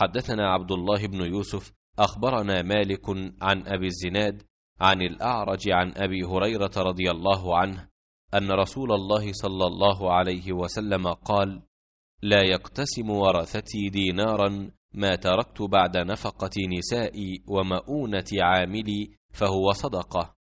حدثنا عبد الله بن يوسف أخبرنا مالك عن أبي الزناد عن الأعرج عن أبي هريرة رضي الله عنه أن رسول الله صلى الله عليه وسلم قال لا يقتسم ورثتي دينارا ما تركت بعد نفقة نسائي ومؤونة عاملي فهو صدقة